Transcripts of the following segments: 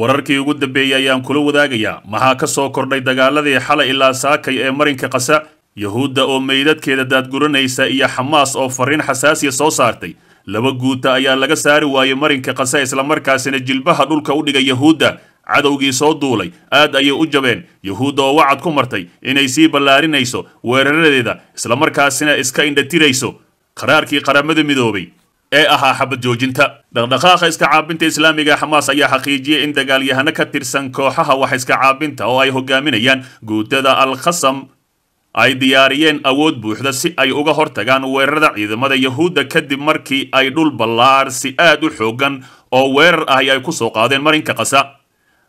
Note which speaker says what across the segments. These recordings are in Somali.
Speaker 1: wararkii ugu dambeeyey ayaan kula wadaagayaa maxaa ka soo kordhay dagaaladii xalay ilaa saakay ee marinka kasa yahuudda oo meydadkeeda daadguranaysa iyo xamaas oo fariin xasaasiya soo saartay laba guuta ayaa laga saari waayey marinka kasa markaasina jilbaha dhulka u dhigay yahuudda cadowgii soo duulay aad ayay u jabeen yahuudda oo wacad ku martay inay sii ballaarinayso weeraradeeda isla markaasina iska indhatirayso qaraarkii qaramada midoobay ee ahaa xabad joojinta dhaqdhaqaaqa iskacaabinta islaamiga xamaas ayaa xaqiijiyey in dagaalyahano ka tirsan kooxaha wax iska caabinta oo ay hogaaminayaan guudada alkhasam ay diyaariyeen awood buuxda si ay uga hortagaan weerarada ciidamada yahuudda kadib markii ay dhul ballaarsi aad u xoogan oo weerar ahi ay ku soo qaadeen marinka qasa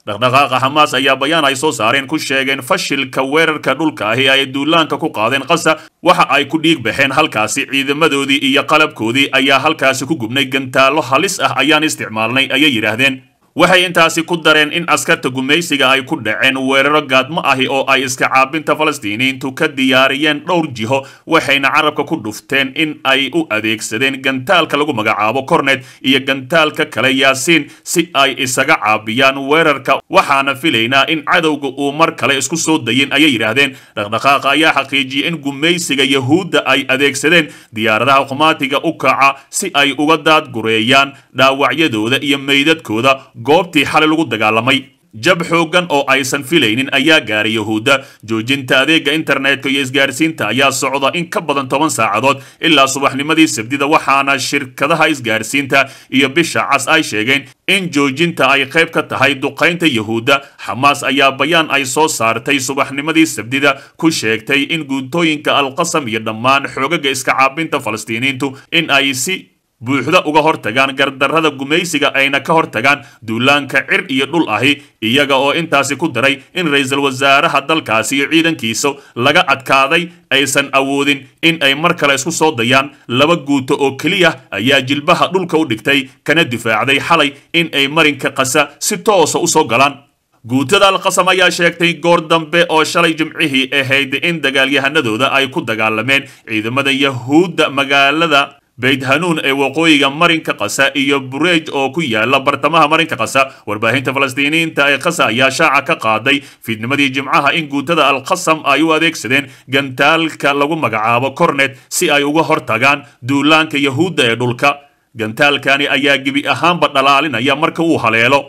Speaker 1: dhaqdhaqaaqa ah, xamaas ayaa bayaan ay soo saareen ku sheegeen fashilka weerarka dhulka ahi ay duulaanka ku qaadeen qasa waxa ay ku dhiig baxeen halkaasi ciidamadoodii iyo qalabkoodii ayaa halkaasi ku gubnay gantaallo halis ah ayaan isticmaalnay ayay yidhaahdeen waxay intaasi ku dareen in askarta gumaysiga ay ku dhaceen weeraro gaadmo ahi oo ay iska caabinta falastiiniyiintu ka diyaariyeen dhowr jiho waxayna carabka ku dhufteen in ay u adeegsadeen gantaalka lagu magacaabo kornet iyo gantaalka kale yaasiin si ay isaga caabiyaan weerarka waxaana filaynaa in cadowga uu mar kale isku soo dayin ayay yidhaahdeen dhaqdhaqaaqa ayaa xaqiijiyey in gumaysiga yahuudda ay adeegsadeen diyaaradaha khumaatiga u kaca si ay uga daadgureeyaan dhaawacyadooda iyo meydadkooda goobtii xalay lagu dagaalamay jab xoogan oo aysan filaynin ayaa gaaray yahuudda joojinta adeega internetka iyo isgaarsiinta ayaa socda in ka badan toban saacadood ilaa subaxnimadii sabdida waxaana shirkadaha isgaarsiinta iyo bisha cas ay sheegeen in joojinta ay qayb ka tahay duqaynta yahuudda xamaas ayaa bayaan ay soo saartay subaxnimadii sabdida ku sheegtay in guuntooyinka alqasam iyo dhammaan xoogaga iska caabinta falastiiniintu in ay si buuxda uga hortagaan gardarrada gumaysiga ayna ka hortagaan duulaanka cir iyo dhul ahi iyaga oo intaasi ku daray in ra-iisul wasaaraha dalkaasi iyo ciidankiisa laga adkaaday aysan awoodin in ay mar kale isku soo dayaan laba guuto oo keliya ayaa jilbaha dhulka u dhigtay kana difaacday xalay in ay marinka qasa si toosa u soo galaan guutada alqasam ayaa sheegtay goor dambe oo shalay jimcihii ahayd in dagaalyahanadooda ay ku dagaalameen ciidamada yahuudda magaalada beyd hanuun ee waqooyiga marinka qasa iyo bureej oo ku yaala bartamaha marinka qasa warbaahinta falastiiniyiinta ee qasa ayaa shaaca ka qaaday fiidnimadii jimcaha in guutada alqasam ay u adeegsadeen gantaalka lagu magacaabo kornet si ay uga hortagaan duulaanka yahuudda ee dhulka gantaalkani ayaa gebi ahaanba dhalaalinaya marka uu haleelo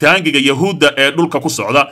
Speaker 1: taangiga yahuudda ee dhulka ku socda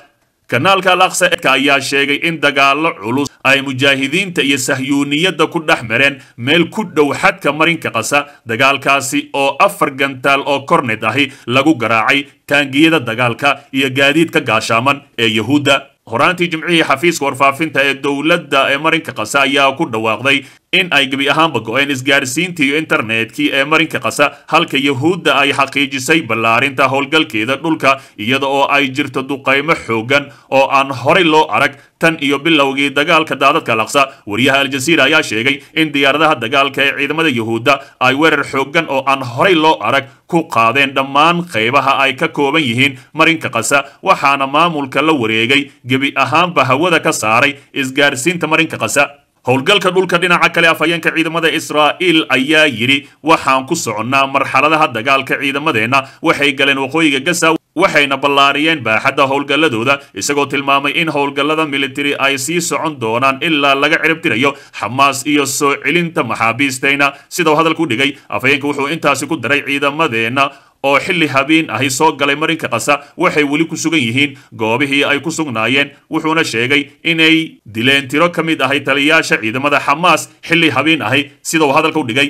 Speaker 1: kanaalka alaqsa ayaa sheegay in dagaalo culus ay mujaahidiinta iyo sahyuuniyadda ku dhex mareen meel ku dhow xadka marinka qasa dagaalkaasi oo afar gantaal oo kornid ahi lagu garaacay taangiyada dagaalka iyo gaadiidka gaashaaman ee yahuudda horaantii jimcihii xafiiska warfaafinta ee dowladda ee marinka qasa ayaa ku dhawaaqday in ay gebi ahaanba go'een isgaarsiintii internetkii ee marinka qasa halka yuhuudda ay xaqiijisay ballaarinta howlgalkeeda dhulka iyada oo ay jirto duqaymo xooggan oo aan horay loo arag tan iyo bilowgii dagaalka daadadka laqsa wariyaha aljaziira ayaa sheegay in diyaaradaha dagaalka ee ciidamada yuhuudda ay weerar xooggan oo aan horay loo arag ku qaadeen dhammaan qaybaha ay ka kooban yihiin marinka qasa waxaana maamulka la wareegay gebi ahaanba hawada ka saaray isgaarsiinta marinka qasa howlgalka dhulka dhinaca kale afhayeenka ciidamada israa'iil ayaa yidhi waxaan ku soconnaa marxaladaha dagaalka ciidamadeenna waxay galeen waqooyiga gaza waxayna ballaariyeen baaxadda howlgalladooda isagoo tilmaamay in howlgallada militari ay sii socon doonaan ilaa laga ciribtirayo xamaas iyo soo celinta maxaabiistayna sidau hadalku dhigay afhayeenka wuxuu intaasi ku daray ciidamadeenna oo xilli habeen ahi soo galay marinka qasa waxay weli ku sugan yihiin goobihii ay ku sugnaayeen wuxuuna sheegay inay dileen tiro ka mid ahay taliyayaasha ciidamada xamaas xilli habeen ahi sida uu hadalka u dhigay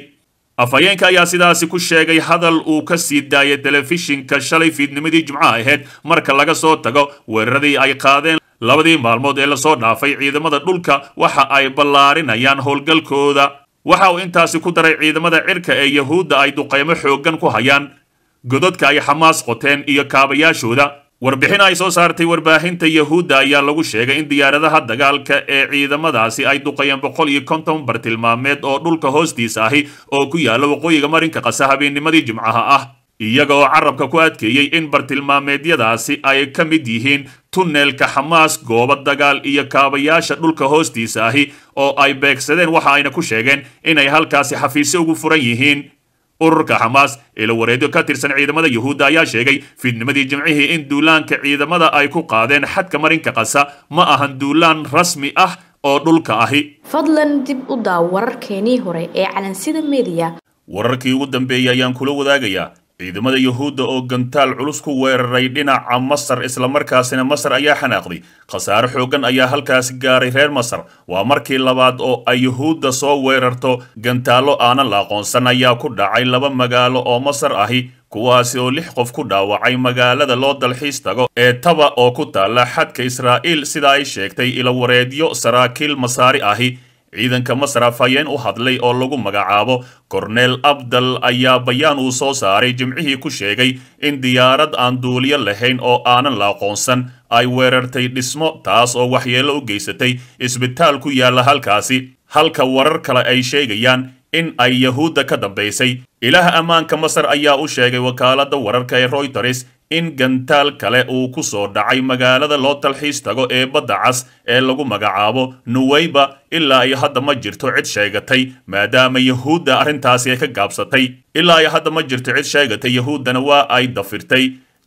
Speaker 1: afhayeenka ayaa sidaasi ku sheegay hadal uu ka sii daayay telefishinka shalay fiidnimadii jimcaha ahayd marka laga soo tago weeraradii ay qaadeen labadii maalmood ee lasoo dhaafay ciidamada dhulka waxa ay ballaarinayaan howlgalkooda waxa uu intaasi ku daray ciidamada cirka ee yahuudda ay duqaymo xooggan ku hayaan godadka ay xamaas qoteen iyo kaabayaashooda warbixin ay soo saartay warbaahinta yahuudda ayaa lagu sheegay in diyaaradaha dagaalka ee ciidamadaasi ay duqayeen boqol iyo konton bartilmaameed oo dhulka hoostiisa ahi oo ku yaalla waqooyiga marinka qasa habeennimadii jimcaha ah iyaga oo carabka ku adkeeyey in bartilmaameedyadaasi ay ka mid yihiin tunnelka xamaas goobo dagaal iyo kaabayaasha dhulka hoostiisa ahi oo ay beegsadeen waxa ayna ku sheegeen inay halkaasi xafiisyo ugu furan yihiin ururka xamaas ilo wareedyo ka tirsan ciidamada yuhuudda ayaa sheegay fiidnimadii jimcihii in duulaanka ciidamada ay ku qaadeen xadka marinka qasa ma ahan duulaan rasmi ah oo dhulka ahi fadlan dib u daaw wararkeenii hore ee calansida mediya wararkii ugu dambeeyey ayaan kula wadaagayaa ciidamada yuhuudda oo gantaal culus ku weeraray dhinaca masar isla markaasina masar ayaa xanaaqday khasaare xooggan ayaa halkaasi gaaray reer masar waa markii labaad oo ay yuhuudda soo weerarto gantaallo aanan la aqoonsan ayaa ku dhacay laba magaalo oo masar ahi kuwaasi oo lix qof ku dhaawacay magaalada loo dalxiis tago ee taba oo ku taalla xadka israa'iil sida ay sheegtay ilawareedyo saraakiil masaari ahi ciidanka masar ayeen u hadlay oo lagu magacaabo korneel abdal ayaa bayaan uu soo saaray jimcihii ku sheegay in diyaarad aan duuliyo lahayn oo aanan la aqoonsan ay weerartay dhismo taas oo waxyeelo u geysatay isbitaal ku yaalla halkaasi halka warar kale ay sheegayaan in ay yahuudda ka dambaysay ilaah ammaanka masar ayaa u sheegay wakaaladda wararka ee royters in gantaal kale uu ku soo dhacay magaalada loo talxiis tago ee badda cas ee lagu magacaabo nuweyba ilaa iyo hadda ma jirto cid sheegatay maadaama yahuudda arrintaasi ay ka gaabsatay ilaa iyo hadda ma jirto cid sheegatay yahuuddana waa ay dafirtay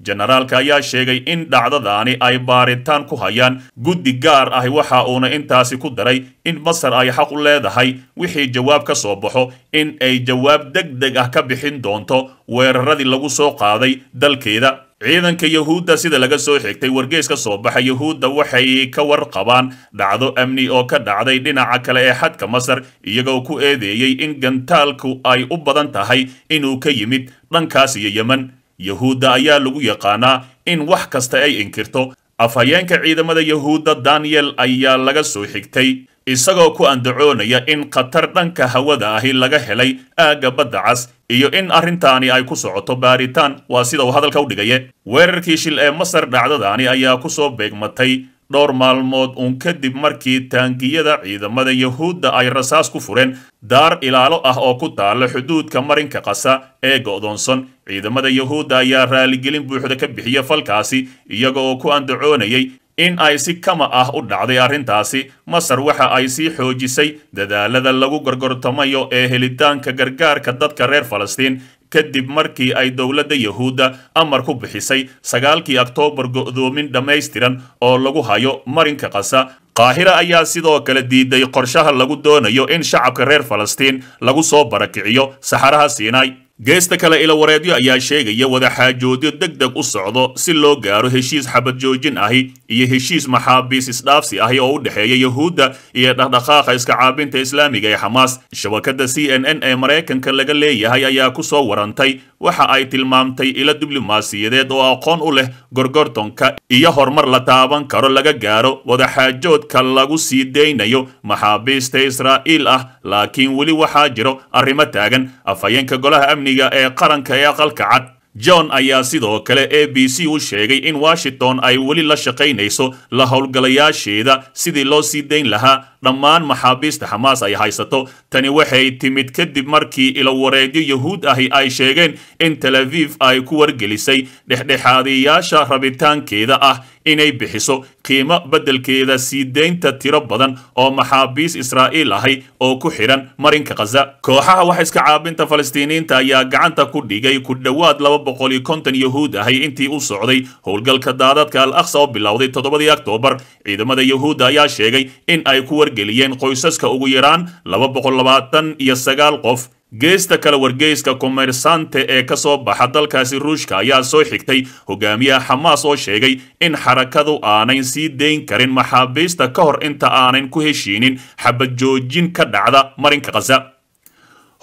Speaker 1: jenaraalka ayaa sheegay in dhacdadaani ay baaritaan ku hayaan guddi gaar ah waxa uuna intaasi ku daray in masar ay xaq u leedahay wixii jawaab ka soo baxo in ay jawaab deg deg ah ka bixin doonto weeraradii lagu soo qaaday dalkeeda ciidanka yahuudda sida laga soo xigtay wargees soo baxa yahuudda waxay ka warqabaan dhacdo amni oo ka dhacday dhinaca kale ee xadka masar iyagoo ku eedeeyey in gantaalku ay u badan tahay inuu ka yimid dhankaas iyo yemen yahuudda ayaa lagu yaqaanaa in wax kasta ay inkirto afhayeenka ciidamada yahuudda daniel ayaa laga soo xigtay isagoo ku andacoonaya in khatar dhanka hawada ahi laga helay aagga badda cas iyo in arrintaani ay ku socoto baaritaan waa sida uu hadalka u dhigaye weerarkii shil ee masar dhacdadaani ayaa ku soo beegmatay dhowr maalmood uun kadib markii taangiyada ciidamada yahuudda ay rasaas ku fureen daar ilaalo ah oo ku taala xuduudka marinka qasa ee go'doonsan ciidamada yuhuudda ayaa raalligelin buuxda ka bixiya falkaasi iyaga oo ku andacoonayay in ay si kama ah u dhacday arrintaasi masar waxa ay sii xoojisay dadaalada lagu gorgortamayo ee helitaanka gargaarka dadka reer falastiin kadib markii ay dowladda yahuudda amar ku bixisay sagaalkii oktoobar go'doomin dhammaystiran oo lagu hayo marinka qasa qaahira ayaa sidoo kale diiday qorshaha lagu doonayo in shacabka reer falastiin lagu soo barakiciyo saxaraha siinay geesta kale ilo wareedyo ayaa sheegaya wadaxaajoodyo deg deg u socdo si loo gaaro heshiis xabad joojin ahi iyo heshiis maxaabiis isdhaafsi ahi oo u dhexeeya yahuudda iyo dhaqdhaqaaqa iska caabinta islaamiga ee xamaas shabakadda c n n ee maraykanka laga leeyahay ayaa ku soo warantay waxa ay tilmaamtay ilo diblomaasiyadeed oo aqoon u leh gorgortonka iyo horumar la taaban karo laga gaaro wadaxaajoodka lagu sii deynayo maxaabiista israa'iil ah laakiin weli waxaa jiro arrimo taagan afhayeenka golaha amniga ee qaranka ee aqalka cad john ayaa sidoo kale a b c u sheegay in washington ay weli la shaqaynayso la howlgalayaasheeda sidii loo sii dayn lahaa dhammaan maxaabiista xamaas ay haysato tani waxay timid kadib markii ilowareegyo yuhuud ahi ay sheegeen in tel aviv ay ku wargelisay dhexdhexaadiyayaasha rabitaankeeda ah inay bixiso qiimo beddelkeeda sii daynta tiro badan oo maxaabiis israa'iil ahay oo ku xidhan marinka khaza kooxaha wax iska caabinta falastiiniyiinta ayaa gacanta ku dhigay ku dhowaad laba boqol iyo konton yahuud ahay intii u socday howlgalka daadadka al akhsa oo bilowday toddobadii oktoobar ciidamada yahuudda ayaa sheegay in ay ku wargeliyeen qoysaska ugu yaraan laba boqol labaatan iyo sagaal qof geesta kale wargeyska komersante ee kasoo baxa dalkaasi ruushka ayaa soo xigtay hogaamiyaha xamaas oo sheegay in xarakadu aanay sii dayn karin maxaabiista ka hor inta aanayn ku heshiinin xabad joojin ka dhacda marinka khaza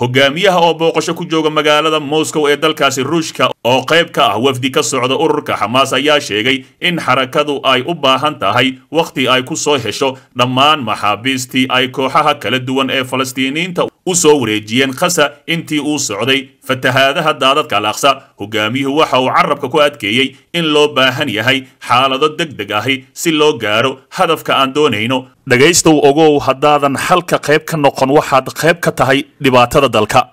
Speaker 1: hogaamiyaha oo booqasho ku jooga magaalada moscow ee dalkaasi ruushka oo qayb ka ah wafdi ka socda ururka xamaas ayaa sheegay in xarakadu ay u baahan tahay wakhti ay ku soo hesho dhammaan maxaabiistii ay kooxaha kala duwan ee falastiiniinta u soo wareejiyeen khasa intii uu socday fatahaadaha daadadka alaaqsa hogaamiyuhu waxa uu carabka ku adkeeyey in loo baahan yahay xaalado deg deg ahi si loo gaaro hadafka aan doonayno dhegaystow ogow haddaadan xalka qayb ka noqon waxaad qayb ka tahay dhibaatada dalka